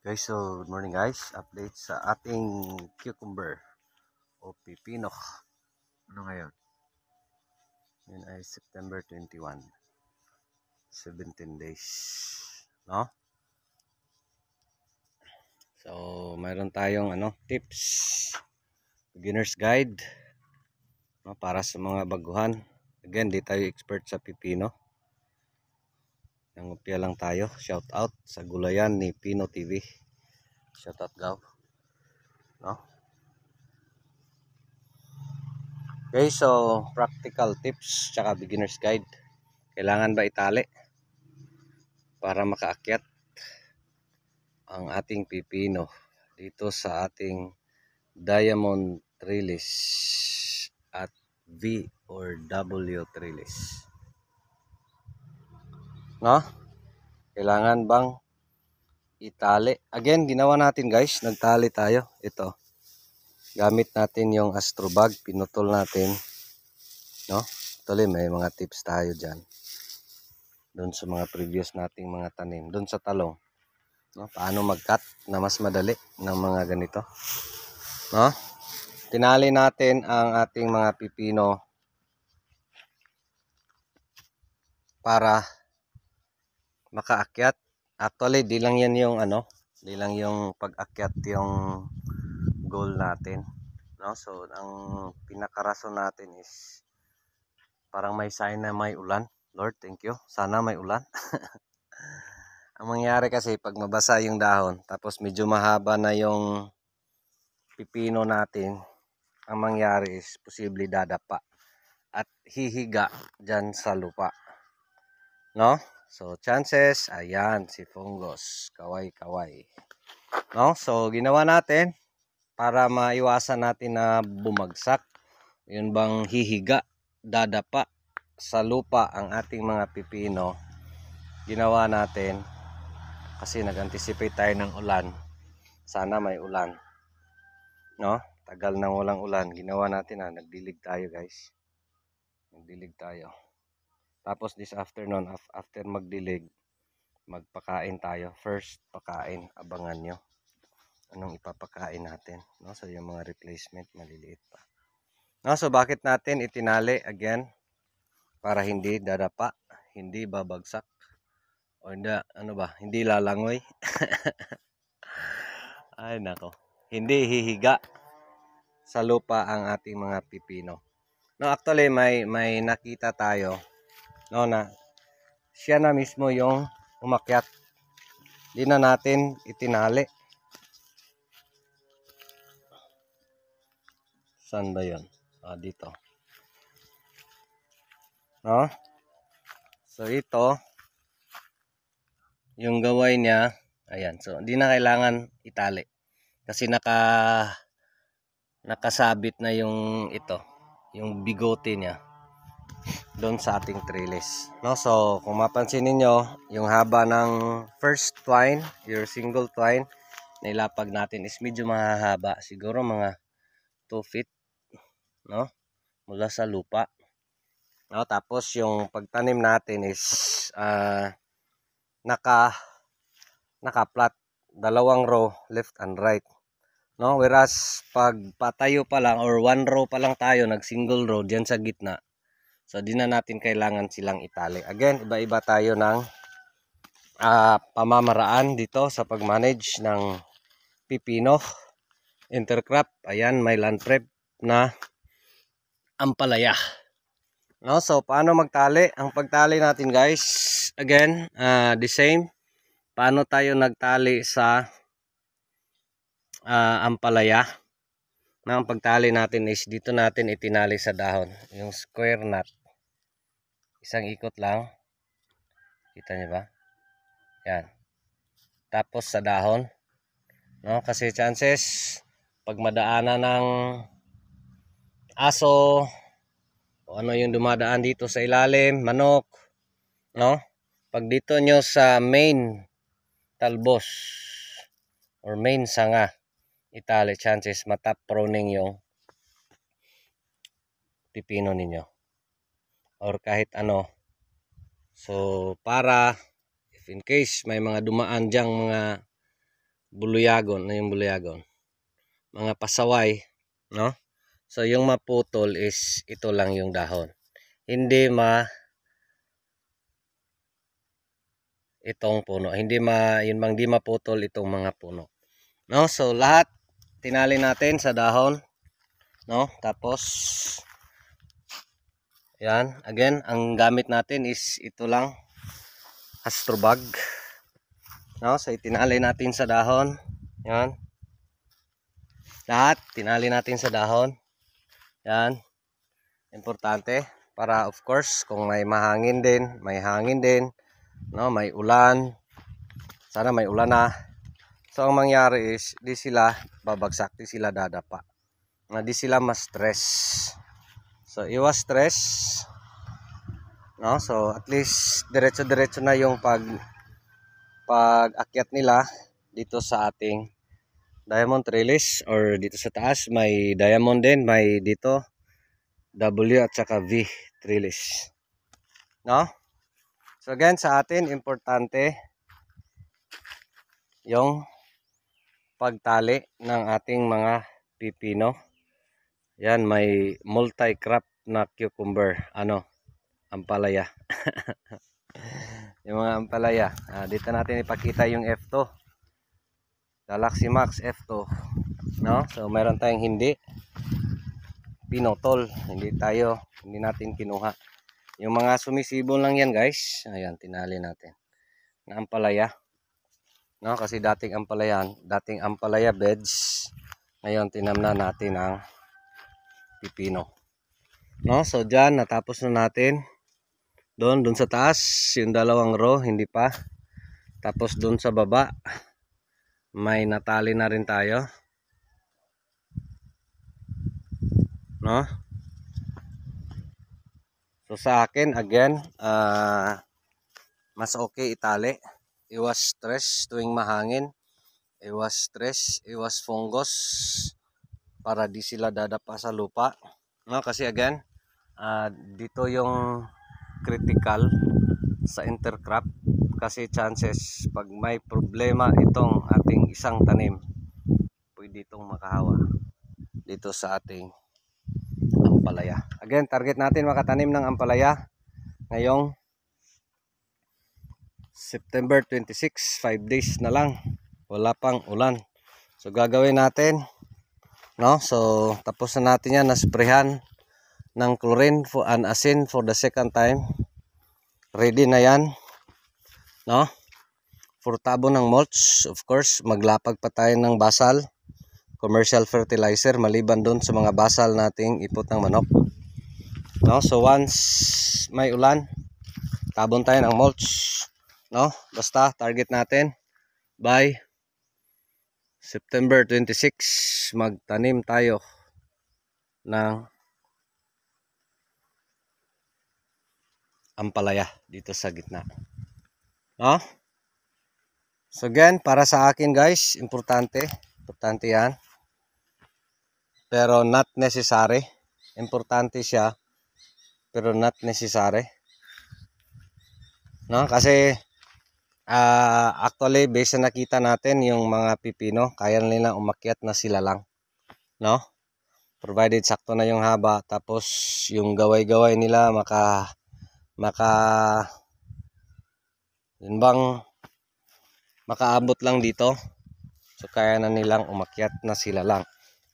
Guys, so good morning guys. Update sa ating cucumber o pipino. Ano ngayon? Ngayon ay September 21. 17 days. No? So, mayroon tayong ano, tips. Beginner's guide. No, para sa mga baguhan. Again, di tayo expert sa pipino. Nangopya lang tayo. Shout out sa gulayan ni Pino TV. Shout out gaw. No? Okay, so practical tips tsaka beginner's guide. Kailangan ba itali para makaakyat ang ating pipino dito sa ating diamond trellis at V or W trellis no? Kailangan bang itali. Again, ginawa natin guys, nagtali tayo. Ito. Gamit natin yung astro bag, pinutol natin. No? Tuloy may mga tips tayo diyan. Doon sa mga previous nating mga tanim, doon sa talong. No? Paano mag-cut na mas madali ng mga ganito. No? Tinali natin ang ating mga pipino para makaakyat. Actually, di lang yan yung ano, di lang yung pag-akyat yung goal natin. No? So, ang pinakarason natin is parang may sign na may ulan. Lord, thank you. Sana may ulan. ang mangyari kasi pag mabasa yung dahon, tapos medyo mahaba na yung pipino natin, ang mangyari is posibleng dadapa at hihiga diyan sa lupa. No? So, chances, ayan, si fungus. Kaway-kaway. No? So, ginawa natin para maiwasan natin na bumagsak. Yun bang hihiga, dadapa sa lupa ang ating mga pipino. Ginawa natin kasi nag-anticipate tayo ng ulan. Sana may ulan. No? Tagal nang walang ulan. Ginawa natin na ah, Nagdilig tayo guys. Nagdilig tayo. Tapos this afternoon, after magdilig, magpakain tayo. First pakain, abangan nyo. Anong ipapakain natin. No? So yung mga replacement, maliliit pa. No? So bakit natin itinali again? Para hindi dadapa, hindi babagsak. O hindi, ano ba, hindi lalangoy. Ay nako. Hindi hihiga sa lupa ang ating mga pipino. No, actually may may nakita tayo no na siya na mismo yung umakyat hindi na natin itinali saan ba yun ah dito no so ito yung gaway niya ayan so hindi na kailangan itali kasi naka nakasabit na yung ito yung bigote niya doon sa ating trellis. No? So, kung mapansin ninyo, yung haba ng first twine, your single twine, na ilapag natin is medyo mahahaba. Siguro mga 2 feet. No? Mula sa lupa. No? Tapos, yung pagtanim natin is uh, naka naka-flat. Dalawang row, left and right. No? Whereas, pag patayo pa lang or one row pa lang tayo, nag-single row, dyan sa gitna, So di na natin kailangan silang itali. Again, iba-iba tayo ng uh, pamamaraan dito sa pag-manage ng pipino intercrop. Ayan, may land prep na ampalaya. No, so paano magtali? Ang pagtali natin guys, again, uh, the same. Paano tayo nagtali sa uh, ampalaya? Na ang pagtali natin is dito natin itinali sa dahon, yung square knot isang ikot lang kita niyo ba yan tapos sa dahon no kasi chances pag madaanan ng aso o ano yung dumadaan dito sa ilalim manok no pag dito nyo sa main talbos or main sanga itali chances matap proning yung pipino ninyo or kahit ano. So para if in case may mga dumaan diyang mga buluyagon, na ano yung buluyagon, mga pasaway, no? So yung maputol is ito lang yung dahon. Hindi ma itong puno. Hindi ma yun bang di maputol itong mga puno. No? So lahat tinali natin sa dahon, no? Tapos yan, again, ang gamit natin is ito lang, astrobag. No, so itinali natin sa dahon. Yan. Lahat tinali natin sa dahon. Yan. Importante para of course kung may mahangin din, may hangin din, no, may ulan. Sana may ulan na. So ang mangyari is di sila babagsak, di sila dadapa. Na di sila ma-stress. So, iwas stress. No? So, at least diretso-diretso na yung pag pag-akyat nila dito sa ating diamond trellis or dito sa taas may diamond din, may dito W at saka V trellis. No? So again, sa atin importante yung pagtali ng ating mga pipino. Yan, may multi-crop na cucumber. Ano? Ampalaya. yung mga ampalaya. Ah, dito natin ipakita yung F2. Galaxy Max F2. No? So, meron tayong hindi. Pinotol. Hindi tayo, hindi natin kinuha. Yung mga sumisibol lang yan, guys. Ayan, tinali natin. Na ampalaya. No? Kasi dating ampalayan, dating ampalaya beds. Ngayon, tinamna natin ang pipino. No? So diyan natapos na natin. Doon doon sa taas, yung dalawang row hindi pa. Tapos doon sa baba may natali na rin tayo. No? So sa akin again, uh, mas okay itali. Iwas stress tuwing mahangin. Iwas stress, iwas fungus para di sila dadapa sa lupa no kasi again uh, dito yung critical sa intercrop kasi chances pag may problema itong ating isang tanim pwede itong makahawa dito sa ating ampalaya again target natin makatanim ng ampalaya ngayong September 26 5 days na lang wala pang ulan so gagawin natin No? So, tapos na natin yan. Nasprayhan ng chlorine for an asin for the second time. Ready na yan. No? For tabo ng mulch, of course, maglapag pa tayo ng basal. Commercial fertilizer, maliban dun sa mga basal nating ipot ng manok. No? So, once may ulan, tabon tayo ng mulch. No? Basta, target natin by September 26 magtanim tayo ng ampalaya dito sa gitna. No? So again, para sa akin guys, importante, importante 'yan. Pero not necessary. Importante siya pero not necessary. No? Kasi uh, actually based na nakita natin yung mga pipino, kaya nila umakyat na sila lang. No? Provided sakto na yung haba tapos yung gaway-gaway nila maka maka yun bang makaabot lang dito. So kaya na nilang umakyat na sila lang.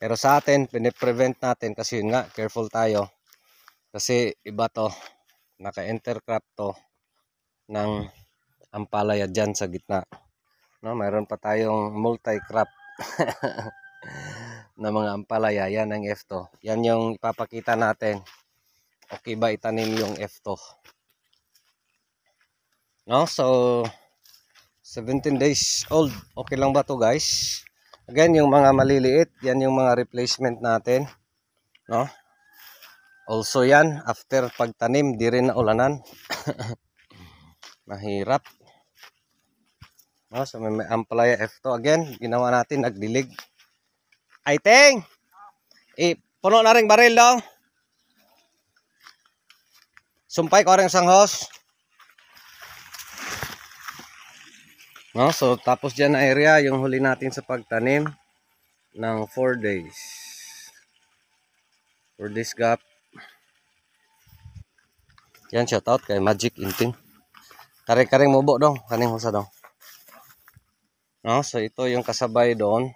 Pero sa atin, piniprevent natin kasi yun nga, careful tayo. Kasi iba to, naka-intercraft to ng ang palaya dyan sa gitna. No, mayroon pa tayong multi-crop na mga ampalaya. Yan ang F2. Yan yung ipapakita natin. Okay ba itanim yung F2? No, so 17 days old. Okay lang ba to guys? Again, yung mga maliliit, yan yung mga replacement natin. No? Also yan, after pagtanim, di rin na ulanan. mahirap no, so may, may ampalaya F2 again ginawa natin nagdilig I think eh, puno na rin baril daw sumpay ko rin isang hose no, so tapos dyan na area yung huli natin sa pagtanim ng 4 days for this gap yan shoutout kay Magic Inting Kare-kareng mubo dong, kaning husa dong. No, so ito yung kasabay doon.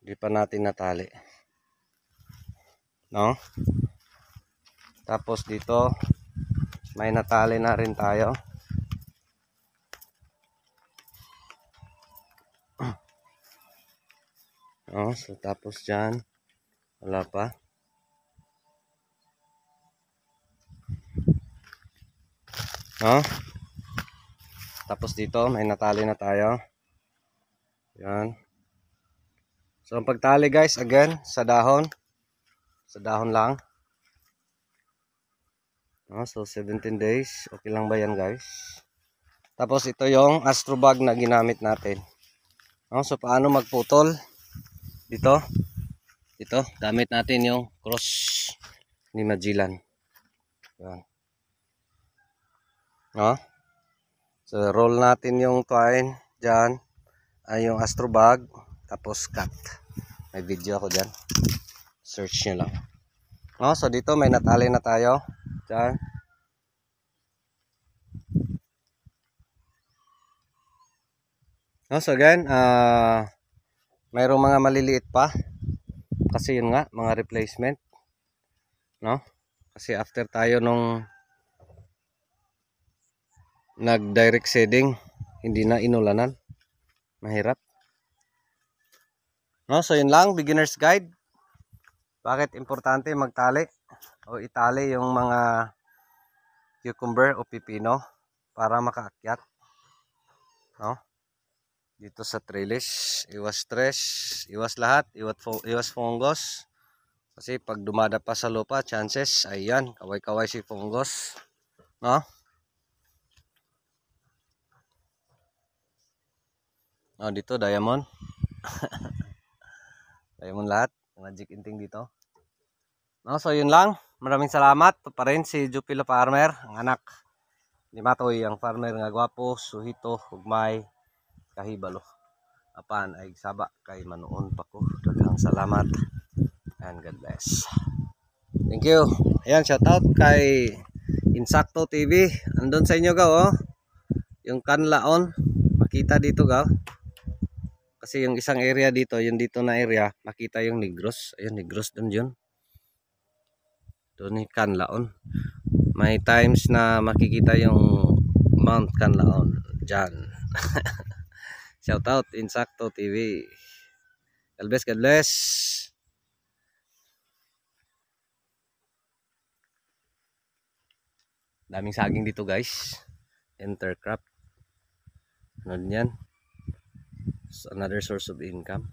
Hindi pa natin natali. No? Tapos dito may natali na rin tayo. No, so tapos diyan wala pa. no? tapos dito may natali na tayo yan so ang pagtali guys again sa dahon sa dahon lang no? so 17 days okay lang ba yan guys tapos ito yung astro bag na ginamit natin no? so paano magputol dito dito gamit natin yung cross ni Magellan yan No? So, roll natin yung twine dyan. Ay, yung astro bag. Tapos, cut. May video ako dyan. Search nyo lang. No? So, dito may natali na tayo. Dyan. No, so again, uh, mayroong mga maliliit pa. Kasi yun nga, mga replacement. No? Kasi after tayo nung nag direct shading hindi na inulanan mahirap no so yun lang beginner's guide bakit importante magtali o itali yung mga cucumber o pipino para makaakyat no dito sa trellis iwas stress iwas lahat iwas iwas fungus kasi pag dumada pa sa lupa chances ayan kaway-kaway si fungus no Oh, dito diamond. diamond lahat. Magic inting dito. No, so yun lang. Maraming salamat pa rin si Jupila Farmer, ang anak ni Matoy, ang farmer nga gwapo, suhito, hugmay, kahibalo. Apan ay saba kay manuon pa ko. Daghang salamat and God bless. Thank you. Ayan, shout out kay Insakto TV. Andun sa inyo gaw, oh. Yung kanlaon. Makita dito gaw. Kasi yung isang area dito, yung dito na area, makita yung negros. Ayun, negros doon yun. Doon yung Canlaon. May times na makikita yung Mount Canlaon. Diyan. Shout out, Insakto TV. God bless, God bless. Daming saging dito guys. Intercrop. Ano niyan? It's another source of income.